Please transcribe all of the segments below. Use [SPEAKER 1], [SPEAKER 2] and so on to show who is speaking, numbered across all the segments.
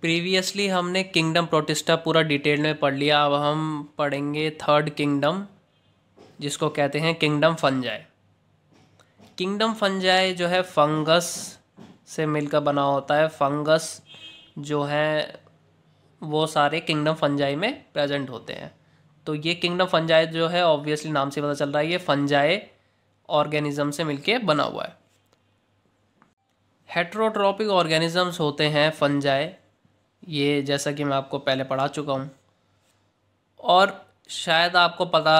[SPEAKER 1] previously हमने kingdom protista पूरा detail में पढ़ लिया अब हम पढ़ेंगे थर्ड किंगडम जिसको कहते हैं किंगडम फंजाए किंगडम फंजाए जो है फंगस से मिलकर बना होता है फंगस जो है वो सारे किंगडम फंजाई में प्रेजेंट होते हैं तो ये किंगडम फंजाए जो है ऑब्वियसली नाम से पता चल रहा है ये फंजाए ऑर्गेनिज्म से मिलके बना हुआ है हेट्रोट्रॉपिक ऑर्गेनिजम्स होते हैं फंजाए ये जैसा कि मैं आपको पहले पढ़ा चुका हूँ और शायद आपको पता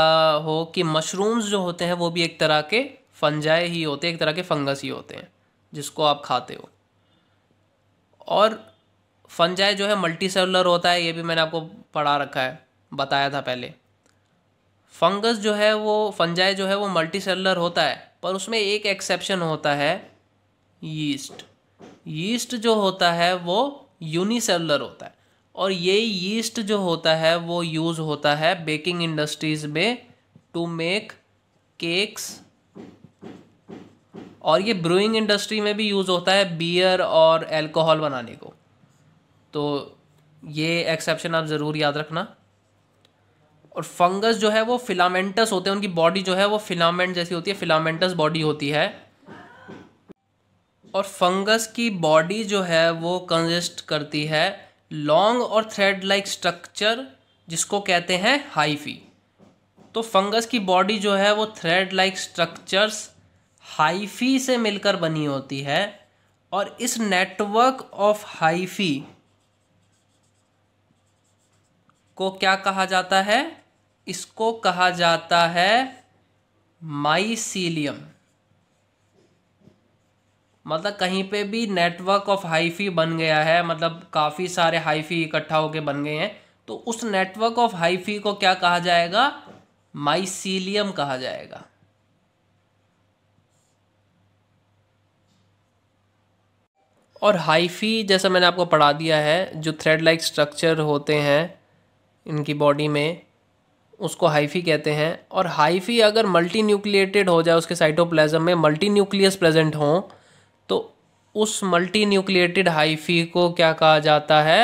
[SPEAKER 1] हो कि मशरूम्स जो होते हैं वो भी एक तरह के फंजाए ही होते हैं एक तरह के फंगस ही होते हैं जिसको आप खाते हो और फंजाए जो है मल्टी सेलुलर होता है ये भी मैंने आपको पढ़ा रखा है बताया था पहले फंगस जो है वो फंजाए जो है वो मल्टी सेलुलर होता है पर उसमें एक एक्सेप्शन होता है यीस्ट यीस्ट जो होता है वो यूनिसेलुलर होता है और ये यीस्ट जो होता है वो यूज़ होता है बेकिंग इंडस्ट्रीज़ में टू मेक केक्स और ये ब्रूइंग इंडस्ट्री में भी यूज़ होता है बियर और एल्कोहल बनाने को तो ये एक्सेप्शन आप ज़रूर याद रखना और फंगस जो है वो फिलामेंटस होते हैं उनकी बॉडी जो है वो फिलामेंट जैसी होती है फिलामेंटस बॉडी होती है और फंगस की बॉडी जो है वो कंजेस्ट करती है लॉन्ग और थ्रेड लाइक स्ट्रक्चर जिसको कहते हैं हाइफी तो फंगस की बॉडी जो है वो थ्रेड लाइक स्ट्रक्चर्स हाइफी से मिलकर बनी होती है और इस नेटवर्क ऑफ हाइफी को क्या कहा जाता है इसको कहा जाता है माइसीलियम मतलब कहीं पे भी नेटवर्क ऑफ हाईफी बन गया है मतलब काफ़ी सारे हाईफी इकट्ठा होके बन गए हैं तो उस नेटवर्क ऑफ हाईफी को क्या कहा जाएगा माइसीलियम कहा जाएगा और हाइफी जैसा मैंने आपको पढ़ा दिया है जो थ्रेड लाइक स्ट्रक्चर होते हैं इनकी बॉडी में उसको हाइफी कहते हैं और हाइफी अगर मल्टी न्यूक्लिएटेड हो जाए उसके साइटोप्लाज्म में मल्टी न्यूक्लियस प्रेजेंट हों उस मल्टी न्यूक्लिएटेड हाइफी को क्या कहा जाता है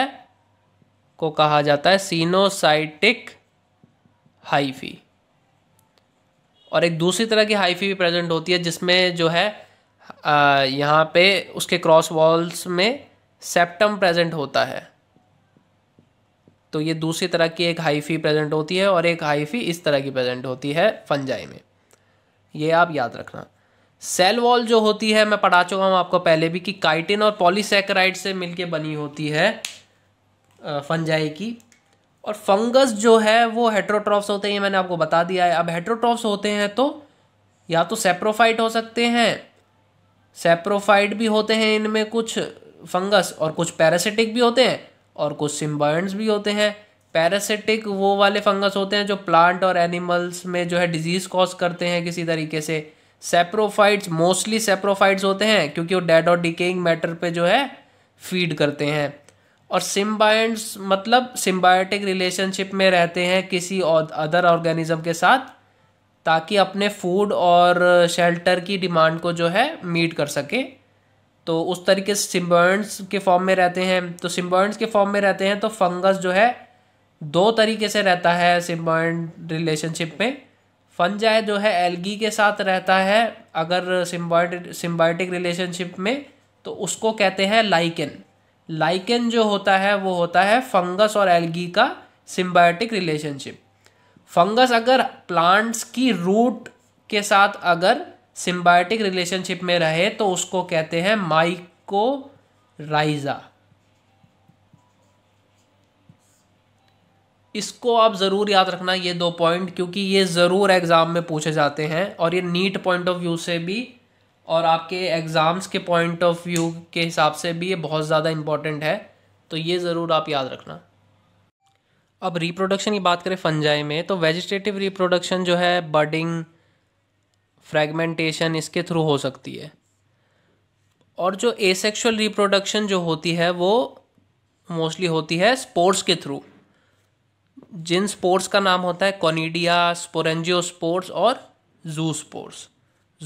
[SPEAKER 1] को कहा जाता है सीनोसाइटिक हाइफी और एक दूसरी तरह की हाइफी भी प्रेजेंट होती है जिसमें जो है यहाँ पे उसके क्रॉस वॉल्स में सेप्टम प्रेजेंट होता है तो ये दूसरी तरह की एक हाइफी प्रेजेंट होती है और एक हाइफी इस तरह की प्रेजेंट होती है फंजाई में ये आप याद रखना सेल वॉल जो होती है मैं पढ़ा चुका हूँ आपको पहले भी कि काइटिन और पॉलीसेक्राइड से मिलके बनी होती है फंजाई की और फंगस जो है वो हेट्रोट्रॉफ्स होते हैं ये मैंने आपको बता दिया है अब हेट्रोट्रॉफ्स होते हैं तो या तो सेप्रोफाइट हो सकते हैं सेप्रोफाइट भी होते हैं इनमें कुछ फंगस और कुछ पैरासिटिक भी होते हैं और कुछ सिम्बायंट्स भी होते हैं पैरासिटिक वो वाले फंगस होते हैं जो प्लांट और एनिमल्स में जो है डिजीज़ कॉज करते हैं किसी तरीके से सेप्रोफाइट्स मोस्टली सेप्रोफाइट्स होते हैं क्योंकि वो डेड और डिकेइंग मैटर पे जो है फीड करते हैं और सिम्बायट्स मतलब सिम्बायोटिक रिलेशनशिप में रहते हैं किसी अदर ऑर्गेनिज्म के साथ ताकि अपने फूड और शेल्टर की डिमांड को जो है मीट कर सके तो उस तरीके से सिम्बर्न्स के फॉर्म में रहते हैं तो सिम्बर्न्स के फॉर्म में रहते हैं तो फंगस जो है दो तरीके से रहता है सिम्बर्न रिलेशनशिप में फंजाई जो है एलगी के साथ रहता है अगर सिम्बाटिक सिम्बायोटिक रिलेशनशिप में तो उसको कहते हैं लाइकेन लाइकेन जो होता है वो होता है फंगस और एलगी का सिम्बायोटिक रिलेशनशिप फंगस अगर प्लांट्स की रूट के साथ अगर सिम्बायोटिक रिलेशनशिप में रहे तो उसको कहते हैं माइको राइजा इसको आप ज़रूर याद रखना ये दो पॉइंट क्योंकि ये ज़रूर एग्ज़ाम में पूछे जाते हैं और ये नीट पॉइंट ऑफ व्यू से भी और आपके एग्ज़ाम्स के पॉइंट ऑफ व्यू के हिसाब से भी ये बहुत ज़्यादा इम्पॉर्टेंट है तो ये ज़रूर आप याद रखना अब रिप्रोडक्शन की बात करें फनजाई में तो वेजिटेटिव रिप्रोडक्शन जो है बर्डिंग फ्रेगमेंटेशन इसके थ्रू हो सकती है और जो एसेक्शुअल रिप्रोडक्शन जो होती है वो मोस्टली होती है स्पोर्ट्स के थ्रू जिन स्पोर्ट्स का नाम होता है कॉनीडिया स्पोरेंजियो स्पोर्ट्स और जू स्पोर्ट्स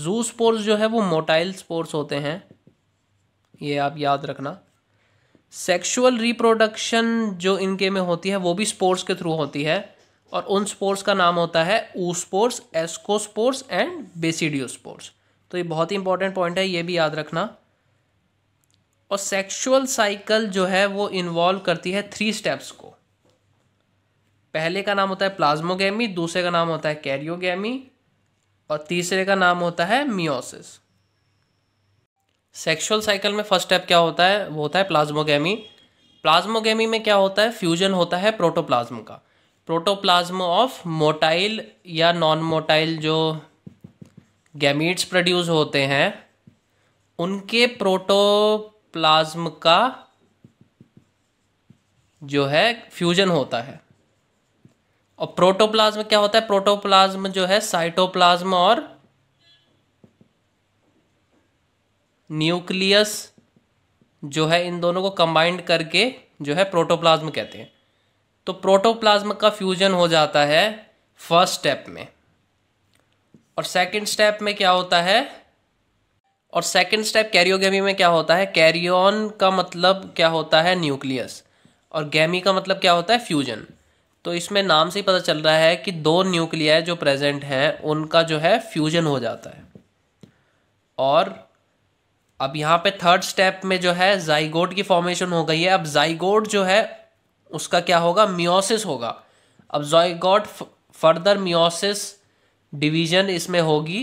[SPEAKER 1] जू स्पोर्ट्स जो है वो मोटाइल स्पोर्ट्स होते हैं ये आप याद रखना सेक्सुअल रिप्रोडक्शन जो इनके में होती है वो भी स्पोर्ट्स के थ्रू होती है और उन स्पोर्ट्स का नाम होता है ऊ spores ascospores and basidiospores तो ये बहुत ही इंपॉर्टेंट पॉइंट है ये भी याद रखना और सेक्सुअल साइकिल जो है वो इन्वॉल्व करती है थ्री स्टेप्स को पहले का नाम होता है प्लाज्मोगेमी दूसरे का नाम होता है कैरियोगेमी और तीसरे का नाम होता है मियोसिस सेक्सुअल साइकिल में फर्स्ट स्टेप क्या होता है वो होता है प्लाज्मोगेमी प्लाज्मोगेमी में क्या होता है फ्यूजन होता है प्रोटोप्लाज्म का प्रोटोप्लाज्म ऑफ मोटाइल या नॉन मोटाइल जो गैमीट्स प्रोड्यूस होते हैं उनके प्रोटोप्लाज्म का जो है फ्यूजन होता है और प्रोटोप्लाज्म क्या होता है प्रोटोप्लाज्म जो है साइटोप्लाज्म और न्यूक्लियस जो है इन दोनों को कंबाइंड करके जो है प्रोटोप्लाज्म कहते हैं तो प्रोटोप्लाज्म का फ्यूजन हो जाता है फर्स्ट स्टेप में और सेकंड स्टेप में क्या होता है और सेकंड स्टेप कैरियोगेमी में क्या होता है कैरियोन का मतलब क्या होता है न्यूक्लियस और गैमी का मतलब क्या होता है फ्यूजन तो इसमें नाम से ही पता चल रहा है कि दो न्यूक्लियर जो प्रेजेंट हैं उनका जो है फ्यूजन हो जाता है और अब यहाँ पे थर्ड स्टेप में जो है जाइगोड की फॉर्मेशन हो गई है अब जाइगोड जो है उसका क्या होगा मियोसिस होगा अब जाइगोड फर्दर मियोसिस डिवीजन इसमें होगी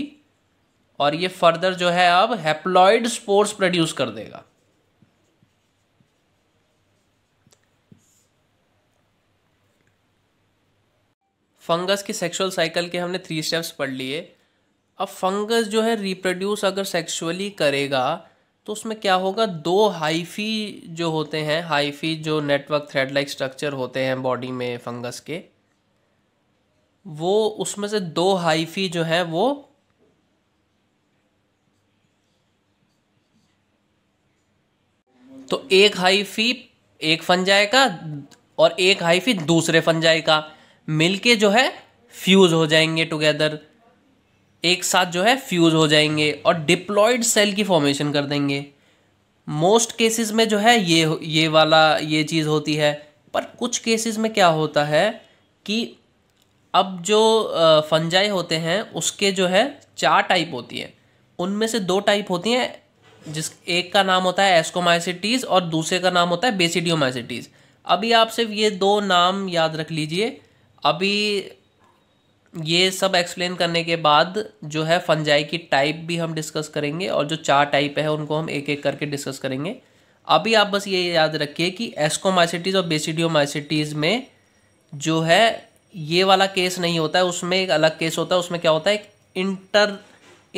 [SPEAKER 1] और ये फर्दर जो है अब हैप्लॉइड स्पोर्स प्रोड्यूस कर देगा फंगस की सेक्सुअल साइकिल के हमने थ्री स्टेप्स पढ़ लिए अब फंगस जो है रिप्रोड्यूस अगर सेक्सुअली करेगा तो उसमें क्या होगा दो हाइफी जो होते हैं हाइफी जो नेटवर्क थ्रेड लाइक स्ट्रक्चर होते हैं बॉडी में फंगस के वो उसमें से दो हाइफी जो है वो तो एक हाइफी एक फंजाई का और एक हाइफी दूसरे फंजाई का मिलके जो है फ्यूज हो जाएंगे टुगेदर एक साथ जो है फ्यूज हो जाएंगे और डिप्लॉयड सेल की फॉर्मेशन कर देंगे मोस्ट केसेस में जो है ये ये वाला ये चीज़ होती है पर कुछ केसेस में क्या होता है कि अब जो फंजाई होते हैं उसके जो है चार टाइप होती हैं उनमें से दो टाइप होती हैं जिस एक का नाम होता है एस्कोमाइसिटीज़ और दूसरे का नाम होता है बेसिडियोमाइसिटीज़ अभी आप सिर्फ ये दो नाम याद रख लीजिए अभी ये सब एक्सप्लेन करने के बाद जो है फंजाई की टाइप भी हम डिस्कस करेंगे और जो चार टाइप है उनको हम एक एक करके डिस्कस करेंगे अभी आप बस ये याद रखिए कि एस्कोमाइसिटीज़ और बेसिडियोमाइसिटीज़ में जो है ये वाला केस नहीं होता है उसमें एक अलग केस होता है उसमें क्या होता है एक इंटर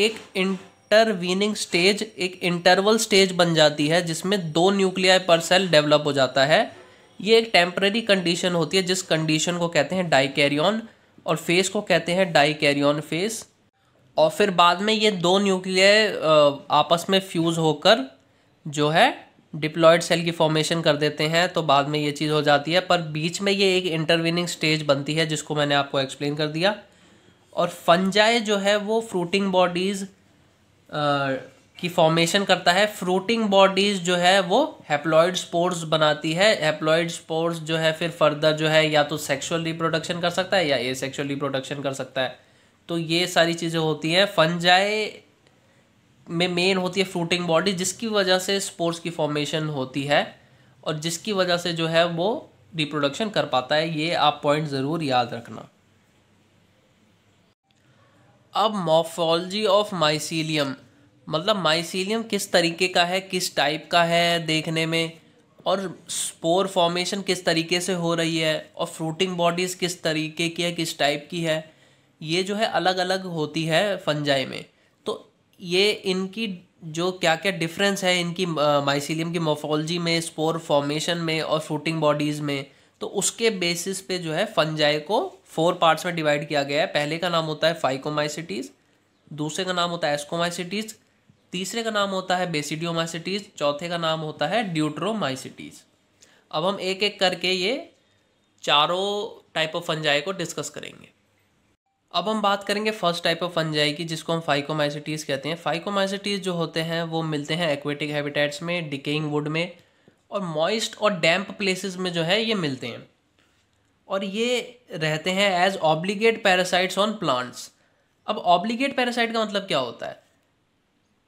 [SPEAKER 1] एक इंटरवीनिंग स्टेज एक इंटरवल स्टेज बन जाती है जिसमें दो न्यूक्लियाई पर सेल डेवलप हो जाता है ये एक टेम्प्रेरी कंडीशन होती है जिस कंडीशन को कहते हैं डाइकैरियन और फेस को कहते हैं कैरियन फेस और फिर बाद में ये दो न्यूक्लियर आपस में फ्यूज़ होकर जो है डिप्लॉयड सेल की फॉर्मेशन कर देते हैं तो बाद में ये चीज़ हो जाती है पर बीच में ये एक इंटरविनिंग स्टेज बनती है जिसको मैंने आपको एक्सप्लेन कर दिया और फंजाए जो है वो फ्रूटिंग बॉडीज़ की फॉर्मेशन करता है फ्रूटिंग बॉडीज जो है वो हैप्लॉयड स्पोर्स बनाती है हैप्लॉयड स्पोर्स जो है फिर फर्दर जो है या तो सेक्सुअल रिप्रोडक्शन कर सकता है या ए सेक्सुअल रिप्रोडक्शन कर सकता है तो ये सारी चीज़ें होती हैं फनजाए में मेन होती है फ्रूटिंग बॉडी जिसकी वजह से स्पोर्स की फॉर्मेशन होती है और जिसकी वजह से जो है वो रिप्रोडक्शन कर पाता है ये आप पॉइंट ज़रूर याद रखना अब मॉफोलॉजी ऑफ माइसीलियम मतलब माइसीलियम किस तरीके का है किस टाइप का है देखने में और स्पोर फॉर्मेशन किस तरीके से हो रही है और फ्रूटिंग बॉडीज़ किस तरीके की है किस टाइप की है ये जो है अलग अलग होती है फंजाई में तो ये इनकी जो क्या क्या डिफरेंस है इनकी माइसीलियम की मोफोलॉजी में स्पोर फॉर्मेशन में और फ्रूटिंग बॉडीज़ में तो उसके बेसिस पे जो है फंजाई को फोर पार्ट्स में डिवाइड किया गया है पहले का नाम होता है फाइकोमाइसिटीज़ दूसरे का नाम होता है एस्कोमाइसिटीज़ तीसरे का नाम होता है बेसिडियोमाइसिटीज चौथे का नाम होता है ड्यूट्रोमाइसिटीज अब हम एक एक करके ये चारों टाइप ऑफ फंजाई को डिस्कस करेंगे अब हम बात करेंगे फर्स्ट टाइप ऑफ फंजाई की जिसको हम फाइकोमाइसिटीज़ कहते हैं फाइकोमाइसिटीज़ जो होते हैं वो मिलते हैं एक्वेटिक हैबिटेट्स में डिकेइंग वुड में और मॉइस्ट और डैम्प प्लेसेस में जो है ये मिलते हैं और ये रहते हैं as obligate parasites on plants अब ऑब्लीगेट पैरासाइट का मतलब क्या होता है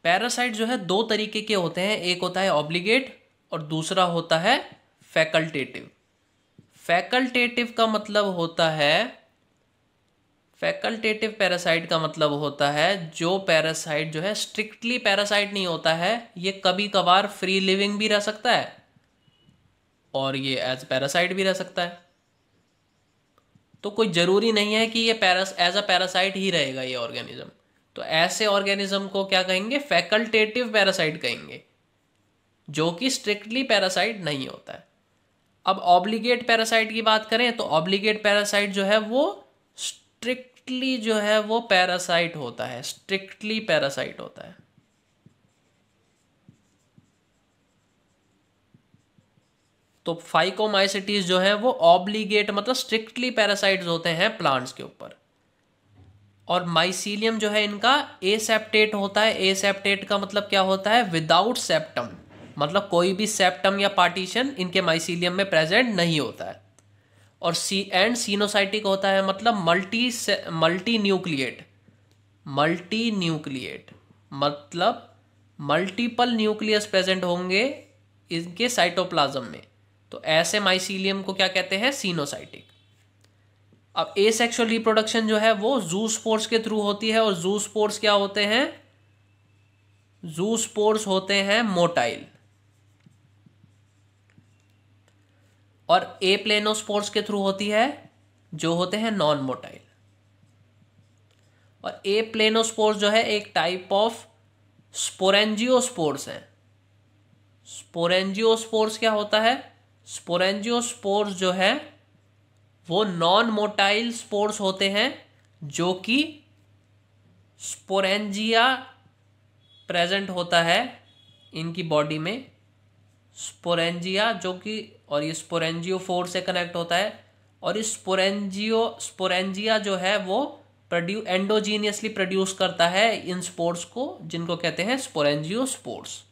[SPEAKER 1] पैरासाइट जो है दो तरीके के होते हैं एक होता है ऑब्लिगेट और दूसरा होता है फैकल्टेटिव फैकल्टेटिव का मतलब होता है फैकल्टेटिव पैरासाइट का मतलब होता है जो पैरासाइट जो है स्ट्रिक्टली पैरासाइट नहीं होता है ये कभी कभार फ्री लिविंग भी रह सकता है और ये एज पैरासाइट भी रह सकता है तो कोई ज़रूरी नहीं है कि ये पैरास एज अ पैरासाइट ही रहेगा ये ऑर्गेनिज्म तो ऐसे ऑर्गेनिज्म को क्या कहेंगे फैकल्टेटिव पैरासाइट कहेंगे जो कि स्ट्रिक्टली पैरासाइट नहीं होता है अब ऑब्लिगेट पैरासाइट की बात करें तो ऑब्लिगेट पैरासाइट जो है वो स्ट्रिक्टली जो है वो पैरासाइट होता है स्ट्रिक्टली पैरासाइट होता है तो फाइकोमाइसिटीज जो है वो ऑब्लिगेट मतलब स्ट्रिक्टली पैरासाइट्स होते हैं प्लांट्स के ऊपर और माइसीलियम जो है इनका एसेप्टेट होता है एसेप्टेट का मतलब क्या होता है विदाउट सेप्टम मतलब कोई भी सेप्टम या पार्टीशन इनके माइसीलियम में प्रेजेंट नहीं होता है और सी एंड सीनोसाइटिक होता है मतलब multi multi nucleate multi nucleate मतलब मल्टीपल न्यूक्लियस प्रेजेंट होंगे इनके साइटोप्लाज्म में तो ऐसे माइसीलियम को क्या कहते हैं सीनोसाइटिक अब ए सेक्शुअल रिप्रोडक्शन जो है वो जू स्पोर्स के थ्रू होती है और जू स्पोर्स क्या होते हैं जू स्पोर्स होते हैं मोटाइल और ए प्लेनोस्पोर्स के थ्रू होती है जो होते हैं नॉन मोटाइल और ए प्लेनोस्पोर्स जो है एक टाइप ऑफ स्पोरेंजियोस्पोर्स है स्पोरेंजियोस्पोर्स क्या होता है स्पोरेंजियोस्पोर्स जो है वो नॉन मोटाइल स्पोर्स होते हैं जो कि स्पोरेंजिया प्रेजेंट होता है इनकी बॉडी में स्पोरेंजिया जो कि और ये स्पोरेंजियो फोर से कनेक्ट होता है और इस स्पोरेंजियो स्पोरेंजिया जो है वो प्रोड्यू एंडोजीनियसली प्रोड्यूस करता है इन स्पोर्ट्स को जिनको कहते हैं स्पोरेंजियो स्पोर्ट्स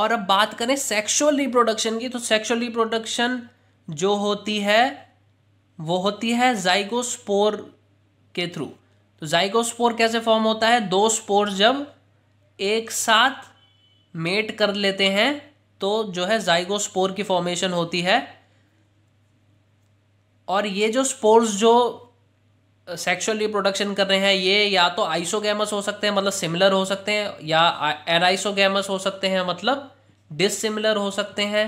[SPEAKER 1] और अब बात करें सेक्सुअल रिप्रोडक्शन की तो सेक्सुअल रिप्रोडक्शन जो होती है वो होती है जाइगोस्पोर के थ्रू तो जाइगोस्पोर कैसे फॉर्म होता है दो स्पोर जब एक साथ मेट कर लेते हैं तो जो है जाइगोस्पोर की फॉर्मेशन होती है और ये जो स्पोर्स जो सेक्सुअल रिप्रोडक्शन कर रहे हैं ये या तो आइसोगेमस हो सकते हैं मतलब सिमिलर हो सकते हैं या एनाइसोगेमस हो सकते हैं मतलब डिसिमिलर हो सकते हैं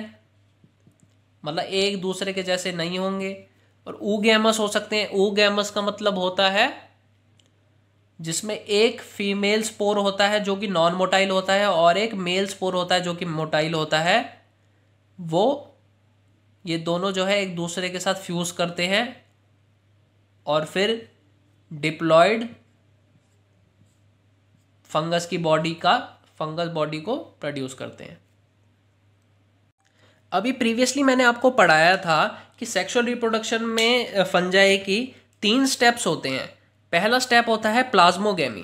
[SPEAKER 1] मतलब एक दूसरे के जैसे नहीं होंगे और गैमस हो सकते हैं गैमस का मतलब होता है जिसमें एक फीमेल स्पोर होता है जो कि नॉन मोटाइल होता है और एक मेल स्पोर होता है जो कि मोटाइल होता है वो ये दोनों जो है एक दूसरे के साथ फ्यूज़ करते हैं और फिर डिप्लॉयड फंगस की बॉडी का फंगस बॉडी को प्रोड्यूस करते हैं अभी प्रीवियसली मैंने आपको पढ़ाया था कि सेक्सुअल रिप्रोडक्शन में फंजाई की तीन स्टेप्स होते हैं पहला स्टेप होता है प्लाज्मोगेमी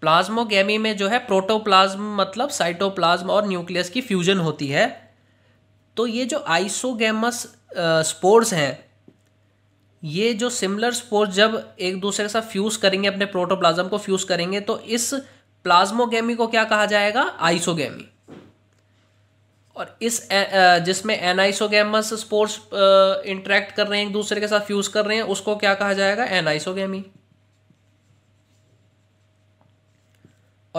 [SPEAKER 1] प्लाज्मोगेमी में जो है प्रोटोप्लाज्म मतलब साइटोप्लाज्म और न्यूक्लियस की फ्यूजन होती है तो ये जो आइसोगेमस स्पोर्स हैं ये जो सिमिलर स्पोर्स जब एक दूसरे के साथ फ्यूज करेंगे अपने प्रोटोप्लाज्म को फ्यूज करेंगे तो इस प्लाज्मोगेमी को क्या कहा जाएगा आइसोगेमी और इस जिसमें एनाइसोगेमस स्पोर्स इंटरेक्ट कर रहे हैं एक दूसरे के साथ फ्यूज कर रहे हैं उसको क्या कहा जाएगा एनाइसोगेमी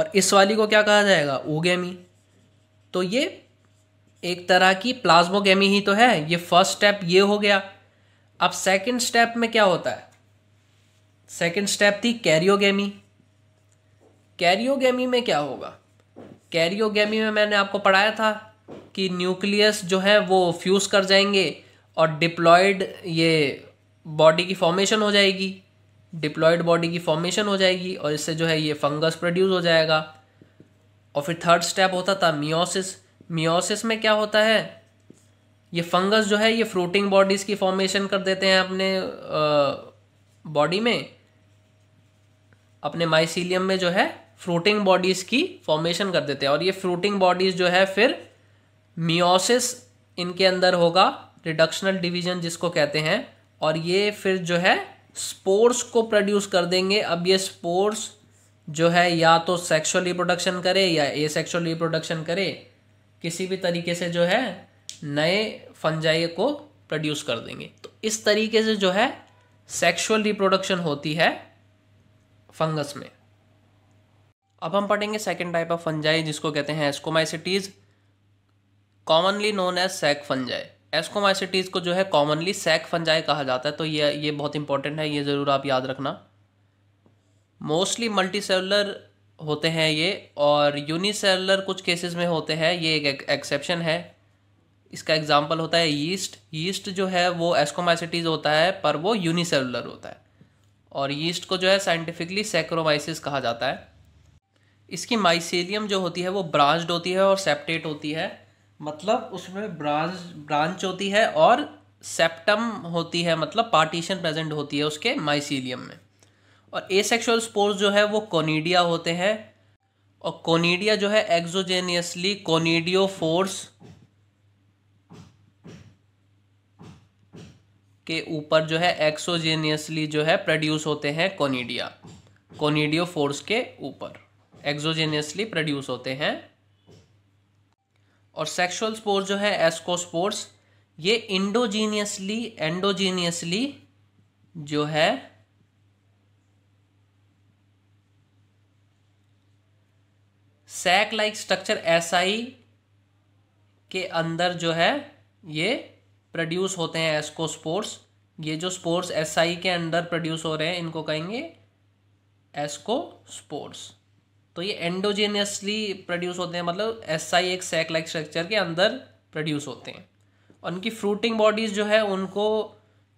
[SPEAKER 1] और इस वाली को क्या कहा जाएगा ओगेमी तो ये एक तरह की प्लाज्मोगेमी ही तो है ये फर्स्ट स्टेप ये हो गया अब सेकंड स्टेप में क्या होता है सेकंड स्टेप थी कैरियोगेमी कैरियोगेमी में क्या होगा कैरियोगेमी में मैंने आपको पढ़ाया था कि न्यूक्लियस जो है वो फ्यूज़ कर जाएंगे और डिप्लॉयड ये बॉडी की फॉर्मेशन हो जाएगी डिप्लॉयड बॉडी की फॉर्मेशन हो जाएगी और इससे जो है ये फंगस प्रोड्यूस हो जाएगा और फिर थर्ड स्टेप होता था मियोसिस मियोसिस में क्या होता है ये फंगस जो है ये फ्रूटिंग बॉडीज़ की फॉर्मेशन कर देते हैं अपने बॉडी में अपने माइसीलियम में जो है फ्रूटिंग बॉडीज़ की फॉर्मेशन कर देते हैं और ये फ्रूटिंग बॉडीज़ जो है फिर मियोसिस इनके अंदर होगा रिडक्शनल डिवीजन जिसको कहते हैं और ये फिर जो है स्पोर्स को प्रोड्यूस कर देंगे अब ये स्पोर्स जो है या तो सेक्सुअल रिप्रोडक्शन करे या ए सेक्सुअल रिप्रोडक्शन करे किसी भी तरीके से जो है नए फंजाई को प्रोड्यूस कर देंगे तो इस तरीके से जो है सेक्सुअल रिप्रोडक्शन होती है फंगस में अब हम पढ़ेंगे सेकेंड टाइप ऑफ फंजाई जिसको कहते हैं ascomycetes commonly known as sac fungi ascomycetes को जो है कॉमनली सैक फंजाई कहा जाता है तो ये ये बहुत इंपॉर्टेंट है ये ज़रूर आप याद रखना मोस्टली मल्टी सेलुलर होते हैं ये और यूनिसेलुलर कुछ केसेस में होते हैं ये एक एक्सेप्शन है इसका एग्जाम्पल होता है यीस्ट यीस्ट जो है वो एस्कोमाइसिटीज़ होता है पर वो यूनिसेलुलर होता है और यीस्ट को जो है साइंटिफिकली सेक्रोमाइसिस कहा जाता है इसकी माइसेलियम जो होती है वो ब्रांच्ड होती है और सेप्टेट होती है मतलब उसमें ब्रांच ब्रांच होती है और सेप्टम होती है मतलब पार्टीशन प्रेजेंट होती है उसके माइसीलियम में और एसेक्सुअल स्पोर्स जो है वो कोनीडिया होते हैं और कोनीडिया जो है एक्सोजेनियसली कोनीडियो फोर्स के ऊपर जो है एक्सोजेनियसली जो है प्रोड्यूस होते हैं कोनीडिया कोनीडियो फोर्स के ऊपर एक्सोजेनियसली प्रोड्यूस होते हैं और सेक्सुअल स्पोर्स जो है एस्कोस्पोर्स ये इंडोजीनियसली एंडोजीनियसली जो है सैक लाइक स्ट्रक्चर एसआई के अंदर जो है ये प्रोड्यूस होते हैं एस्को स्पोर्स ये जो स्पोर्ट्स एसआई के अंदर प्रोड्यूस हो रहे हैं इनको कहेंगे एस्को स्पोर्ट्स तो ये एंडोजेनियसली प्रोड्यूस होते हैं मतलब एस आई एक सैक लाइक स्ट्रक्चर के अंदर प्रोड्यूस होते हैं और उनकी फ्रूटिंग बॉडीज़ जो है उनको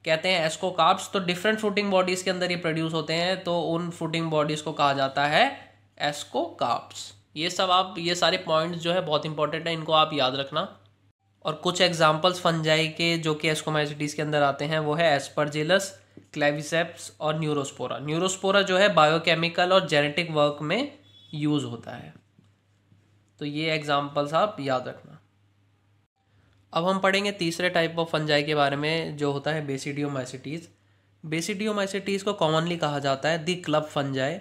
[SPEAKER 1] कहते हैं एस्को कार्प्स तो डिफरेंट फ्रूटिंग बॉडीज़ के अंदर ये प्रोड्यूस होते हैं तो उन फ्रूटिंग बॉडीज़ को कहा जाता है एस्को कार्प्स ये सब आप ये सारे पॉइंट्स जो है बहुत इंपॉर्टेंट है इनको आप याद रखना और कुछ एग्जाम्पल्स फंजाई के जो कि एस्कोमाइसिटीज़ के अंदर आते हैं वो है एस्परजेलस क्लेविसेप्स और न्यूरोस्पोरा न्यूरोस्पोरा जो है बायोकेमिकल और जेनेटिक वर्क में यूज़ होता है तो ये एग्ज़ाम्पल्स आप याद रखना अब हम पढ़ेंगे तीसरे टाइप ऑफ फंजाई के बारे में जो होता है बेसिडियोमाइसिटीज़ बेसिडियोमाइसिटीज़ को कॉमनली कहा जाता है दी क्लब फंजाई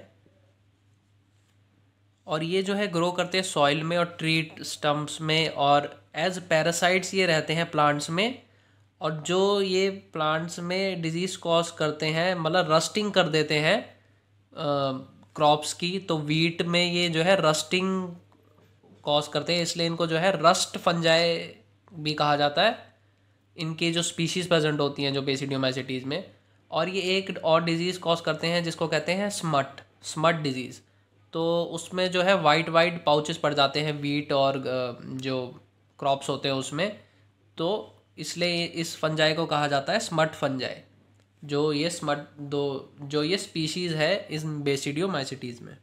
[SPEAKER 1] और ये जो है ग्रो करते हैं सॉइल में और ट्रीट स्टम्प्स में और एज पैरासाइट्स ये रहते हैं प्लांट्स में और जो ये प्लांट्स में डिजीज़ कॉज करते हैं मतलब रस्टिंग कर देते हैं क्रॉप्स की तो वीट में ये जो है रस्टिंग कॉज करते हैं इसलिए इनको जो है रस्ट फंजाए भी कहा जाता है इनकी जो स्पीशीज़ प्रेजेंट होती हैं जो बेसिडियोमाइसिटीज़ में और ये एक और डिजीज़ कॉज करते हैं जिसको कहते हैं स्मट स्मट डिजीज़ तो उसमें जो है वाइट वाइट पाउचेस पड़ जाते हैं वीट और जो क्रॉप्स होते हैं उसमें तो इसलिए इस फंजाई को कहा जाता है स्मट फंजाई जो ये स्मट दो जो ये स्पीशीज़ है इस बेसिडियो माइसिटीज़ में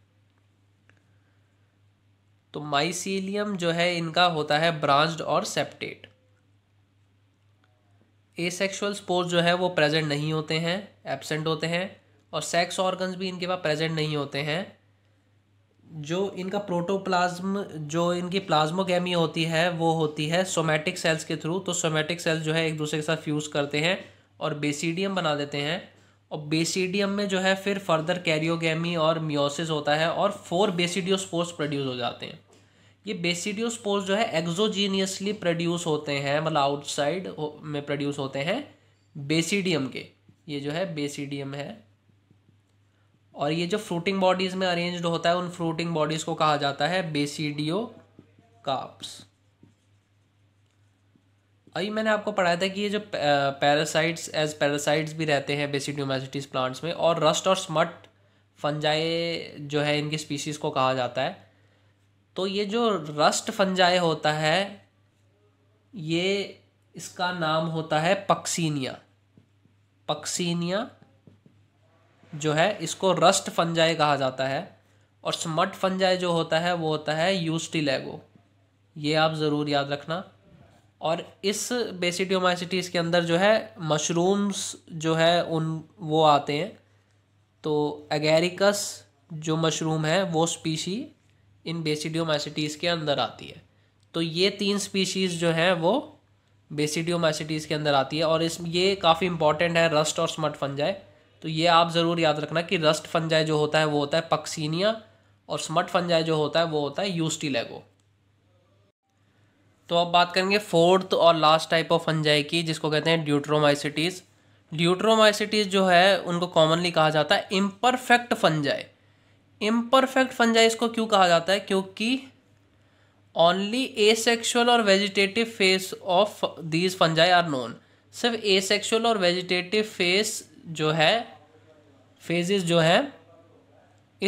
[SPEAKER 1] तो माइसीलियम जो है इनका होता है ब्रांच्ड और सेप्टेट एसेक्सुअल स्पोर्स जो है वो प्रेजेंट नहीं होते हैं एबसेंट होते हैं और सेक्स ऑर्गन्स भी इनके पास प्रेजेंट नहीं होते हैं जो इनका प्रोटोप्लाज्म जो इनकी प्लाज्मोगेमी होती है वो होती है सोमेटिक सेल्स के थ्रू तो सोमेटिक सेल्स जो है एक दूसरे के साथ फ्यूज़ करते हैं और बेसिडियम बना देते हैं और बेसिडियम में जो है फिर फर्दर कैरियोगेमी और मियोसिस होता है और फोर बेसिडियोस्पोर्स प्रोड्यूस हो जाते हैं ये बेसिडियोस्पोर्स जो है एक्जोजीनियसली प्रोड्यूस होते हैं मतलब आउटसाइड में प्रोड्यूस होते हैं बेसिडियम के ये जो है बेसिडियम है और ये जो फ्रूटिंग बॉडीज़ में अरेंज्ड होता है उन फ्रूटिंग बॉडीज़ को कहा जाता है बेसिडियो काप्स अभी मैंने आपको पढ़ाया था कि ये जो पैरासाइट्स एज पैरासाइट्स भी रहते हैं बेसिक ड्यूमेसिटीज प्लांट्स में और रस्ट और स्मट फंजाए जो है इनकी स्पीशीज़ को कहा जाता है तो ये जो रस्ट फंजाए होता है ये इसका नाम होता है पक्सीनिया पक्सीनिया जो है इसको रस्ट फंजाए कहा जाता है और स्मट फंजाए जो होता है वो होता है यूस्टिलेगो ये आप ज़रूर याद रखना और इस बेसिडियोमाइसिटीज़ के अंदर जो है मशरूम्स जो है उन वो आते हैं तो एगेरिकस जो मशरूम है वो स्पीशी इन बेसिडियोमाइसिटीज़ के अंदर आती है तो ये तीन स्पीशीज़ जो हैं वो बेसिडियोमाइसिटीज़ के अंदर आती है और इस ये काफ़ी इंपॉर्टेंट है रस्ट और स्मट फंजाए तो ये आप ज़रूर याद रखना कि रस्ट फंजाए जो होता है वो होता है पक्सीनिया और स्मट फंजाए जो होता है वो होता है यूस्टीलेगो तो अब बात करेंगे फोर्थ और लास्ट टाइप ऑफ फंजाई की जिसको कहते हैं ड्यूट्रोमाइसिटीज़ ड्यूट्रोमाइसिटीज़ जो है उनको कॉमनली कहा जाता है इम्परफेक्ट फंजाई इम्परफेक्ट फंजाई इसको क्यों कहा जाता है क्योंकि ओनली एसेक्सुअल और vegetative phase of these fungi are known सिर्फ एसेक्सुअल और वेजिटेटिव फेस जो है फेजेस जो हैं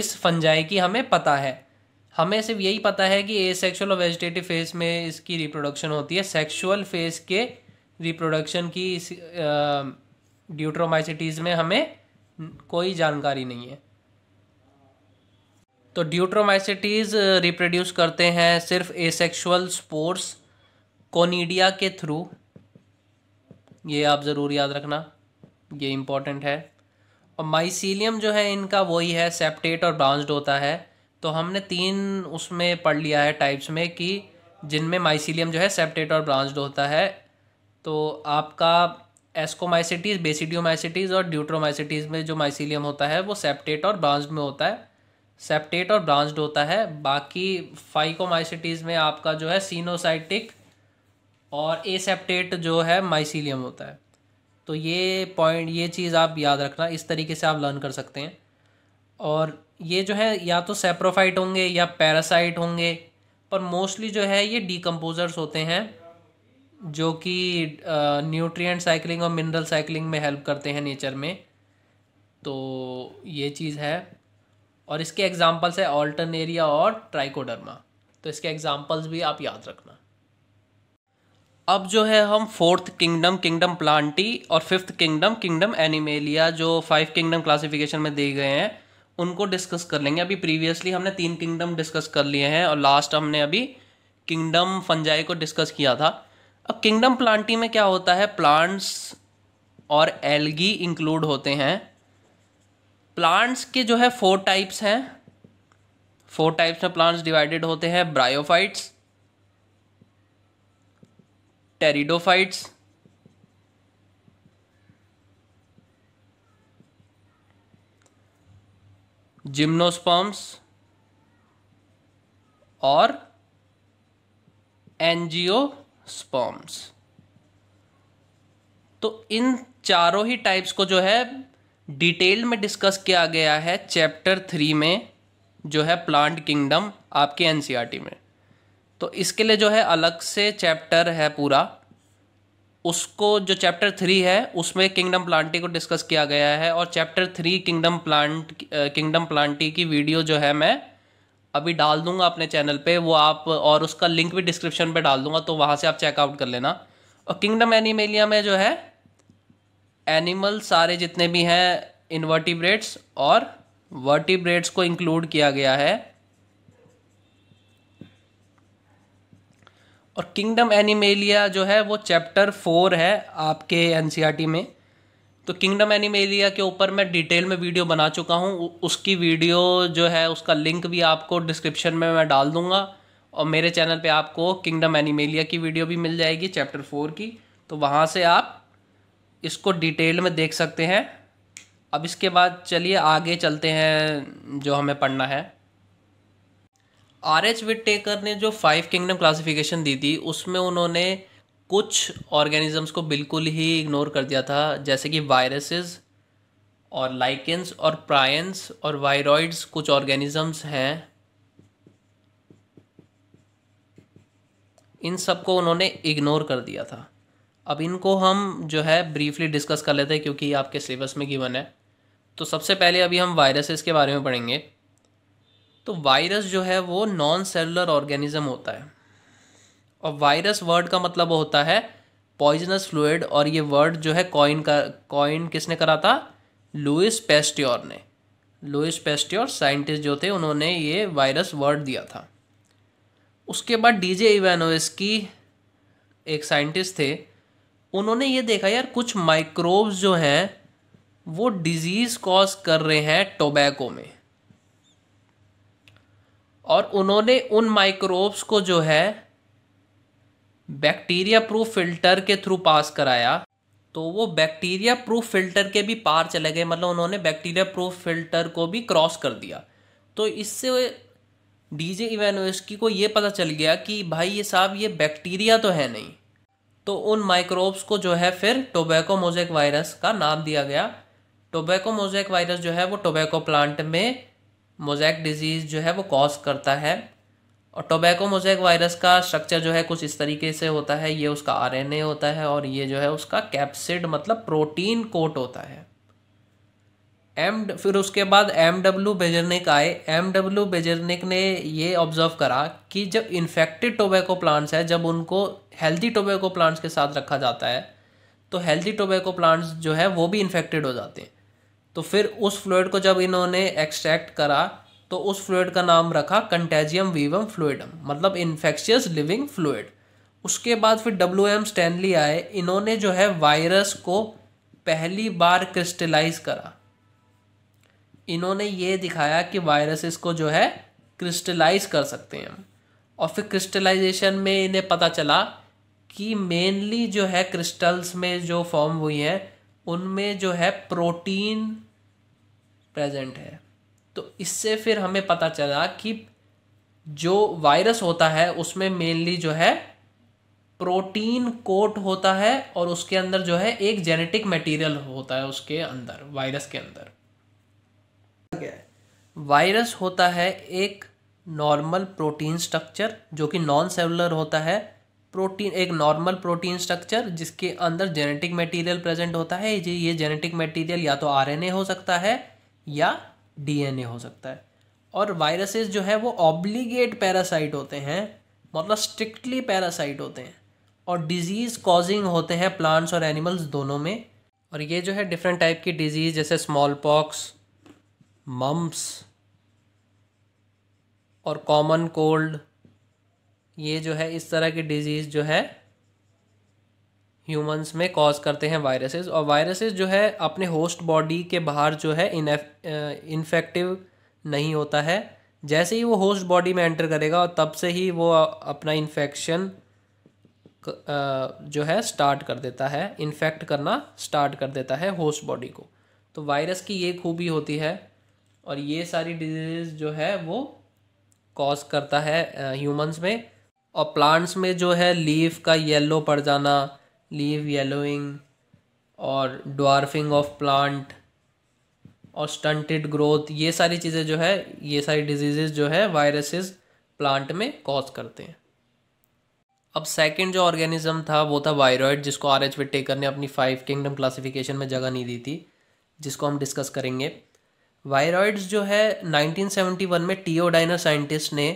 [SPEAKER 1] इस फंजाई की हमें पता है हमें सिर्फ यही पता है कि ए सेक्शुअल और वेजिटेटिव फेज में इसकी रिप्रोडक्शन होती है सेक्शुअल फेज के रिप्रोडक्शन की इस ड्यूट्रोमाइसिटीज़ में हमें कोई जानकारी नहीं है तो ड्यूट्रोमाइसिटीज़ रिप्रोड्यूस करते हैं सिर्फ ए सेक्शुअल स्पोर्स कोनीडिया के थ्रू ये आप ज़रूर याद रखना ये इम्पॉर्टेंट है और माइसीलियम जो है इनका वही है सेप्टेट और ब्रांच्ड होता है तो हमने तीन उसमें पढ़ लिया है टाइप्स में कि जिनमें माइसिलियम जो है सेप्टेट और ब्रांच्ड होता है तो आपका एस्कोमाइसिटीज़ बेसिडियोमाइसिटीज़ और ड्यूट्रोमाइसिटीज़ में जो माइसिलियम होता है वो सेप्टेट और ब्रांच में होता है सेप्टेट और ब्रांच्ड होता है बाकी फाइकोमाइसिटीज़ में आपका जो है सीनोसाइटिक और एसेप्टेट जो है माइसिलियम होता है तो ये पॉइंट ये चीज़ आप याद रखना इस तरीके से आप लर्न कर सकते हैं और ये जो है या तो सेप्रोफाइट होंगे या पैरासाइट होंगे पर मोस्टली जो है ये डिकम्पोजर्स होते हैं जो कि न्यूट्रिएंट साइकिलिंग और मिनरल साइकिलिंग में हेल्प करते हैं नेचर में तो ये चीज़ है और इसके एग्जांपल्स है ऑल्टरनेरिया और ट्राइकोडर्मा तो इसके एग्जांपल्स भी आप याद रखना अब जो है हम फोर्थ किंगडम किंगडम प्लांटी और फिफ्थ किंगडम किंगडम एनिमेलिया जो फाइव किंगडम क्लासिफिकेशन में दिए गए हैं उनको डिस्कस कर लेंगे अभी प्रीवियसली हमने तीन किंगडम डिस्कस कर लिए हैं और लास्ट हमने अभी किंगडम फंजाई को डिस्कस किया था अब किंगडम प्लांटी में क्या होता है प्लांट्स और एल्गी इंक्लूड होते हैं प्लांट्स के जो है फोर टाइप्स हैं फोर टाइप्स में प्लांट्स डिवाइडेड होते हैं ब्रायोफाइट्स टेरिडोफाइट्स जिम्नोस्पॉम्स और एनजीओ स्पॉम्स तो इन चारों ही टाइप्स को जो है डिटेल में डिस्कस किया गया है चैप्टर थ्री में जो है प्लांट किंगडम आपके एनसीईआरटी e में तो इसके लिए जो है अलग से चैप्टर है पूरा उसको जो चैप्टर थ्री है उसमें किंगडम प्लांटी को डिस्कस किया गया है और chapter three kingdom plant kingdom plantae की वीडियो जो है मैं अभी डाल दूंगा अपने चैनल पे वो आप और उसका लिंक भी डिस्क्रिप्शन पे डाल दूंगा तो वहाँ से आप चेकआउट कर लेना और किंगडम एनिमेलिया में जो है एनिमल सारे जितने भी हैं इन्वर्टिब्रेट्स और वर्टिब्रेट्स को इंक्लूड किया गया है और किंगडम एनिमेलिया जो है वो चैप्टर फोर है आपके एन e में तो किंगडम एनिमेलिया के ऊपर मैं डिटेल में वीडियो बना चुका हूँ उसकी वीडियो जो है उसका लिंक भी आपको डिस्क्रिप्शन में मैं डाल दूँगा और मेरे चैनल पे आपको किंगडम एनिमेलिया की वीडियो भी मिल जाएगी चैप्टर फोर की तो वहाँ से आप इसको डिटेल में देख सकते हैं अब इसके बाद चलिए आगे चलते हैं जो हमें पढ़ना है आर एच विटेकर ने जो फाइव किंगडम क्लासिफिकेशन दी थी उसमें उन्होंने कुछ ऑर्गेनिजम्स को बिल्कुल ही इग्नोर कर दिया था जैसे कि वायरसेस और लाइकेंस और प्रायंस और वायरॉइड्स कुछ ऑर्गेनिजम्स हैं इन सबको उन्होंने इग्नोर कर दिया था अब इनको हम जो है ब्रीफली डिस्कस कर लेते हैं क्योंकि आपके सिलेबस में गिवन है तो सबसे पहले अभी हम वायरसेस के बारे में पढ़ेंगे तो वायरस जो है वो नॉन सेलुलर ऑर्गेनिज्म होता है और वायरस वर्ड का मतलब होता है पॉइजनस फ्लूड और ये वर्ड जो है कॉइन का कॉइन किसने करा था लुइस पेस्ट्योर ने लुइस पेस्ट्योर साइंटिस्ट जो थे उन्होंने ये वायरस वर्ड दिया था उसके बाद डीजे इवेनोस की एक साइंटिस्ट थे उन्होंने ये देखा यार कुछ माइक्रोब्स जो हैं वो डिजीज़ कॉज कर रहे हैं टोबैको में और उन्होंने उन माइक्रोब्स को जो है बैक्टीरिया प्रूफ फिल्टर के थ्रू पास कराया तो वो बैक्टीरिया प्रूफ फिल्टर के भी पार चले गए मतलब उन्होंने बैक्टीरिया प्रूफ फिल्टर को भी क्रॉस कर दिया तो इससे डीजे इवेनोस्की को ये पता चल गया कि भाई ये साहब ये बैक्टीरिया तो है नहीं तो उन माइक्रोब्स को जो है फिर टोबैको मोजैक वायरस का नाम दिया गया टोबैको मोजैक वायरस जो है वो टोबैको प्लांट में मोजैक डिजीज़ जो है वो कॉज करता है और टोबैको मोजैक वायरस का स्ट्रक्चर जो है कुछ इस तरीके से होता है ये उसका आरएनए होता है और ये जो है उसका कैप्सिड मतलब प्रोटीन कोट होता है एम फिर उसके बाद एम डब्ल्यू बेजरनिक आए एम डब्ल्यू बेजरनिक ने ये ऑब्जर्व करा कि जब इन्फेक्टेड टोबैको प्लांट्स है जब उनको हेल्दी टोबैको प्लांट्स के साथ रखा जाता है तो हेल्दी टोबैको प्लांट्स जो है वो भी इन्फेक्टेड हो जाते हैं तो फिर उस फ्लूड को जब इन्होंने एक्सट्रैक्ट करा तो उस फ्लूड का नाम रखा कंटेजियम वीवम फ्लूडम मतलब इन्फेक्शियस लिविंग फ्लूड उसके बाद फिर डब्ल्यू एम स्टैनली आए इन्होंने जो है वायरस को पहली बार क्रिस्टलाइज करा इन्होंने ये दिखाया कि वायरसेस को जो है क्रिस्टलाइज कर सकते हैं हम और फिर क्रिस्टलाइजेशन में इन्हें पता चला कि मेनली जो है क्रिस्टल्स में जो फॉर्म हुई हैं उनमें जो है प्रोटीन प्रेजेंट है तो इससे फिर हमें पता चला कि जो वायरस होता है उसमें मेनली जो है प्रोटीन कोट होता है और उसके अंदर जो है एक जेनेटिक मटेरियल होता है उसके अंदर वायरस के अंदर वायरस होता है एक नॉर्मल प्रोटीन स्ट्रक्चर जो कि नॉन सेलुलर होता है प्रोटीन एक नॉर्मल प्रोटीन स्ट्रक्चर जिसके अंदर जेनेटिक मटेरियल प्रेजेंट होता है ये ये जेनेटिक मटेरियल या तो आरएनए हो सकता है या डीएनए हो सकता है और वायरसेस जो है वो ऑब्लिगेट पैरासाइट होते हैं मतलब स्ट्रिक्टली पैरासाइट होते हैं और डिजीज़ कॉजिंग होते हैं प्लांट्स और एनिमल्स दोनों में और ये जो है डिफरेंट टाइप की डिजीज़ जैसे स्मॉल पॉक्स मम्स और कॉमन कोल्ड ये जो है इस तरह की डिजीज़ जो है ह्यूमंस में कॉज करते हैं वायरसेस और वायरसेस जो है अपने होस्ट बॉडी के बाहर जो है इन्फेक्टिव नहीं होता है जैसे ही वो होस्ट बॉडी में एंटर करेगा और तब से ही वो अपना इन्फेक्शन जो है स्टार्ट कर देता है इन्फेक्ट करना स्टार्ट कर देता है होस्ट बॉडी को तो वायरस की ये खूबी होती है और ये सारी डिजीज़ जो है वो कॉज करता है ह्यूमंस में और प्लांट्स में जो है लीफ का येलो पड़ जाना लीव येलोइंग और डॉर्फिंग ऑफ प्लांट और स्टंटेड ग्रोथ ये सारी चीज़ें जो है ये सारी डिजीज़ जो है वायरसेस प्लांट में कॉज करते हैं अब सेकंड जो ऑर्गेनिज्म था वो था वायरॉयड जिसको आर एच टेकर ने अपनी फाइव किंगडम क्लासिफिकेशन में जगह नहीं दी थी जिसको हम डिस्कस करेंगे वायरॉइड्स जो है 1971 में टीओ डाइनर साइंटिस्ट ने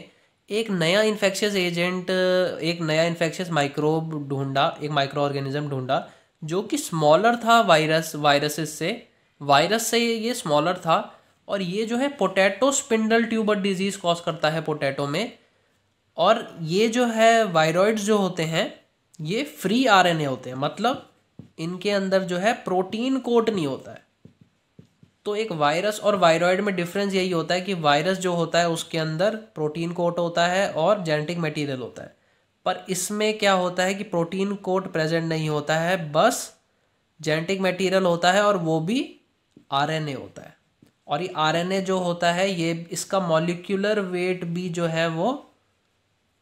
[SPEAKER 1] एक नया इन्फेक्शियस एजेंट एक नया इन्फेक्शियस माइक्रोब ढूंढा एक माइक्रो ऑर्गेनिज्म ढूंढा जो कि स्मॉलर था वायरस वायरसेस से वायरस से ये स्मॉलर था और ये जो है potato spindle tuber disease cause करता है पोटैटो में और ये जो है वायरॉइड्स जो होते हैं ये फ्री आरएनए होते हैं मतलब इनके अंदर जो है प्रोटीन कोट नहीं होता है तो एक वायरस और वायरॉयड में डिफरेंस यही होता है कि वायरस जो होता है उसके अंदर प्रोटीन कोट होता है और जेनेटिक मटेरियल होता है पर इसमें क्या होता है कि प्रोटीन कोट प्रेजेंट नहीं होता है बस जेनेटिक मटेरियल होता है और वो भी आरएनए होता है और ये आरएनए जो होता है ये इसका मॉलिक्यूलर वेट भी जो है वो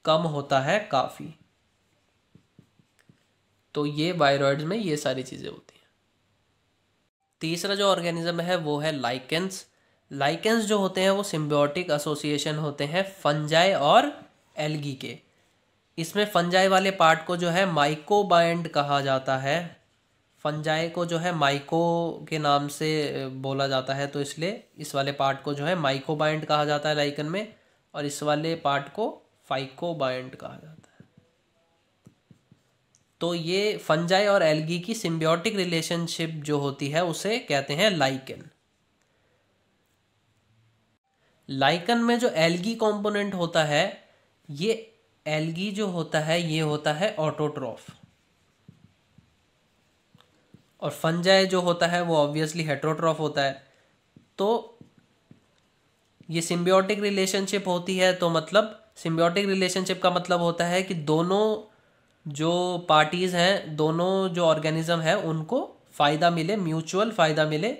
[SPEAKER 1] कम होता है काफ़ी तो ये वायरॉयड में ये सारी चीज़ें होती तीसरा जो ऑर्गेनिज्म है वो है लाइकेंस लाइकेंस जो होते हैं वो सिम्बियोटिक एसोसिएशन होते हैं फंजाए और एलगी के इसमें फंजाए वाले पार्ट को जो है माइकोबाइंड कहा जाता है फंजाए को जो है माइको के नाम से बोला जाता है तो इसलिए इस वाले पार्ट को जो है माइकोबाइंड कहा जाता है लाइकन में और इस वाले पार्ट को फाइकोबाइंड कहा जाता है तो ये फंजाई और एल्गी की सिम्बियोटिक रिलेशनशिप जो होती है उसे कहते हैं लाइकन लाइकन में जो एल्गी कंपोनेंट होता है ये एल्गी जो होता है ये होता है ऑटोट्रॉफ और फंजाई जो होता है वो ऑब्वियसली हेट्रोट्रॉफ होता है तो ये सिम्बियोटिक रिलेशनशिप होती है तो मतलब सिम्बियोटिक रिलेशनशिप का मतलब होता है कि दोनों जो पार्टीज़ हैं दोनों जो ऑर्गेनिज्म है उनको फ़ायदा मिले म्यूचुअल फ़ायदा मिले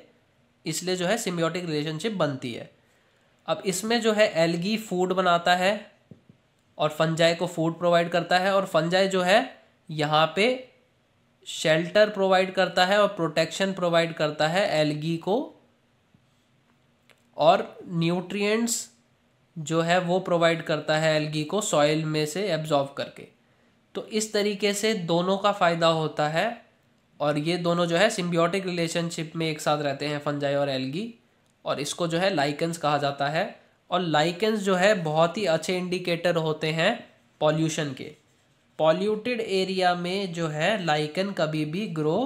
[SPEAKER 1] इसलिए जो है सिम्बियोटिक रिलेशनशिप बनती है अब इसमें जो है एलगी फूड बनाता है और फंजाई को फूड प्रोवाइड करता है और फंजाई जो है यहाँ पे शेल्टर प्रोवाइड करता है और प्रोटेक्शन प्रोवाइड करता है एलगी को और न्यूट्रिएंट्स जो है वो प्रोवाइड करता है एलगी को सॉइल में से एब्जॉर्व करके तो इस तरीके से दोनों का फ़ायदा होता है और ये दोनों जो है सिम्बियोटिक रिलेशनशिप में एक साथ रहते हैं फंजाई और एल्गी और इसको जो है लाइकेंस कहा जाता है और लाइकेंस जो है बहुत ही अच्छे इंडिकेटर होते हैं पॉल्यूशन के पॉल्यूटेड एरिया में जो है लाइकन कभी भी ग्रो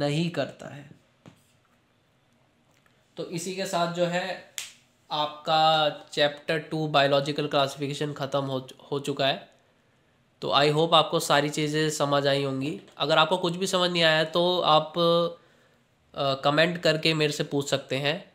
[SPEAKER 1] नहीं करता है तो इसी के साथ जो है आपका चैप्टर टू बायोलॉजिकल क्लासिफिकेशन ख़त्म हो हो चुका है तो आई होप आपको सारी चीज़ें समझ आई होंगी अगर आपको कुछ भी समझ नहीं आया तो आप कमेंट करके मेरे से पूछ सकते हैं